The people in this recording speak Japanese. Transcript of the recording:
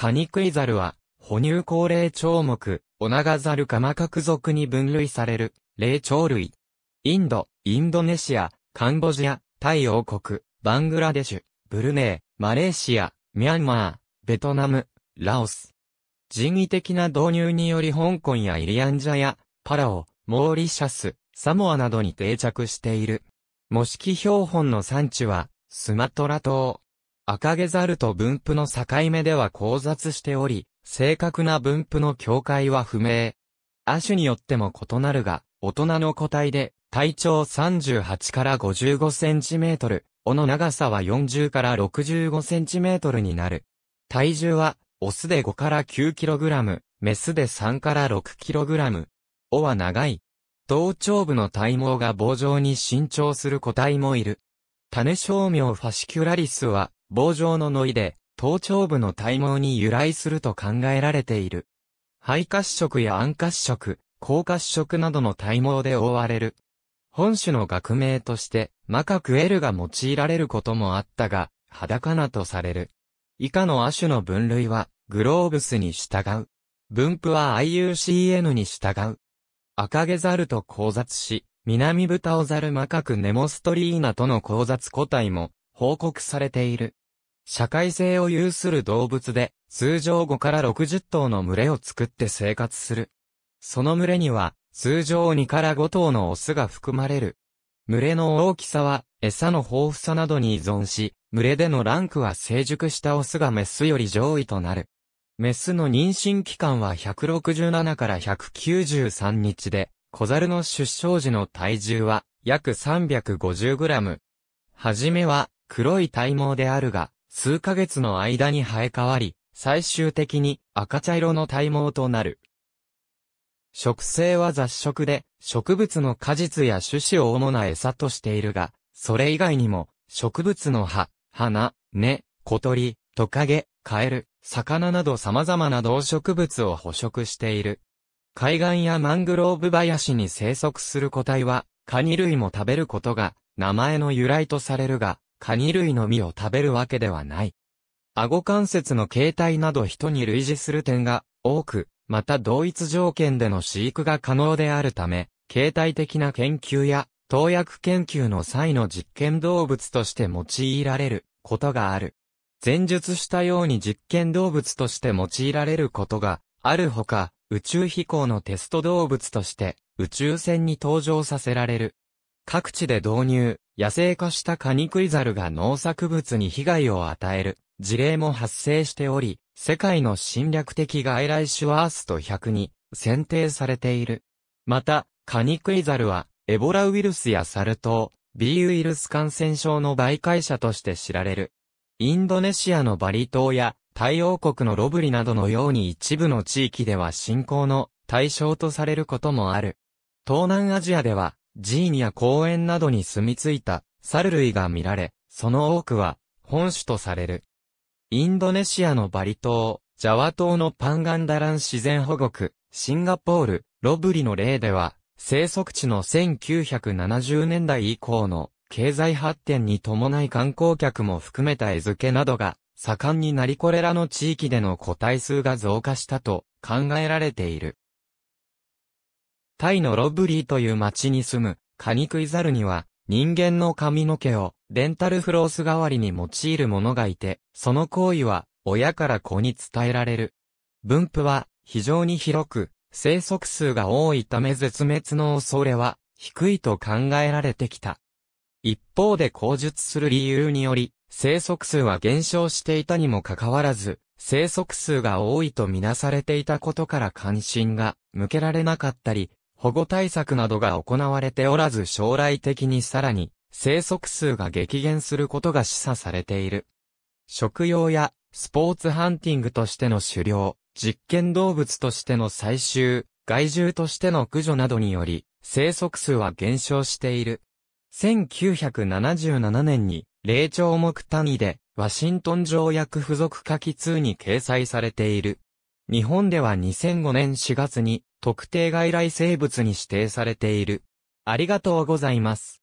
カニクイザルは、哺乳高齢鳥目、オナガザルカマカク属に分類される、霊鳥類。インド、インドネシア、カンボジア、タイ王国、バングラデシュ、ブルネイ、マレーシア、ミャンマー、ベトナム、ラオス。人為的な導入により香港やイリアンジャや、パラオ、モーリシャス、サモアなどに定着している。模式標本の産地は、スマトラ島。赤毛猿と分布の境目では交雑しており、正確な分布の境界は不明。亜種によっても異なるが、大人の個体で、体長38から55センチメートル、尾の長さは40から65センチメートルになる。体重は、オスで5から9キログラム、メスで3から6キログラム。尾は長い。頭頂部の体毛が棒状に伸長する個体もいる。種商名ファシキュラリスは、棒状のノイで、頭頂部の体毛に由来すると考えられている。肺褐色や暗褐色、高褐色などの体毛で覆われる。本種の学名として、マカクエルが用いられることもあったが、裸なとされる。以下の亜種の分類は、グローブスに従う。分布は IUCN に従う。赤毛ザルと交雑し、南ブタオザルマカクネモストリーナとの交雑個体も報告されている。社会性を有する動物で、通常5から60頭の群れを作って生活する。その群れには、通常2から5頭のオスが含まれる。群れの大きさは、餌の豊富さなどに依存し、群れでのランクは成熟したオスがメスより上位となる。メスの妊娠期間は167から193日で、小猿の出生時の体重は約 350g。はじめは黒い体毛であるが、数ヶ月の間に生え変わり、最終的に赤茶色の体毛となる。植生は雑食で、植物の果実や種子を主な餌としているが、それ以外にも、植物の葉、花、根、小鳥、トカゲ、カエル、魚など様々な動植物を捕食している。海岸やマングローブ林に生息する個体は、カニ類も食べることが、名前の由来とされるが、カニ類の実を食べるわけではない。顎関節の形態など人に類似する点が多く、また同一条件での飼育が可能であるため、形態的な研究や投薬研究の際の実験動物として用いられることがある。前述したように実験動物として用いられることがあるほか、宇宙飛行のテスト動物として宇宙船に登場させられる。各地で導入、野生化したカニクイザルが農作物に被害を与える事例も発生しており、世界の侵略的外来種ワースト100に選定されている。また、カニクイザルはエボラウイルスやサル痘、B ウイルス感染症の媒介者として知られる。インドネシアのバリ島や太陽国のロブリなどのように一部の地域では信仰の対象とされることもある。東南アジアでは寺院や公園などに住み着いた猿類が見られ、その多くは本種とされる。インドネシアのバリ島、ジャワ島のパンガンダラン自然保護区、シンガポール、ロブリの例では、生息地の1970年代以降の経済発展に伴い観光客も含めた餌付けなどが盛んになりこれらの地域での個体数が増加したと考えられている。タイのロブリーという町に住むカニクイザルには人間の髪の毛をレンタルフロース代わりに用いる者がいて、その行為は親から子に伝えられる。分布は非常に広く、生息数が多いため絶滅の恐れは低いと考えられてきた。一方で口述する理由により、生息数は減少していたにもかかわらず、生息数が多いとみなされていたことから関心が向けられなかったり、保護対策などが行われておらず将来的にさらに生息数が激減することが示唆されている。食用やスポーツハンティングとしての狩猟、実験動物としての採集、害獣としての駆除などにより生息数は減少している。1977年に霊長目単位でワシントン条約付属下記2に掲載されている。日本では2005年4月に特定外来生物に指定されている。ありがとうございます。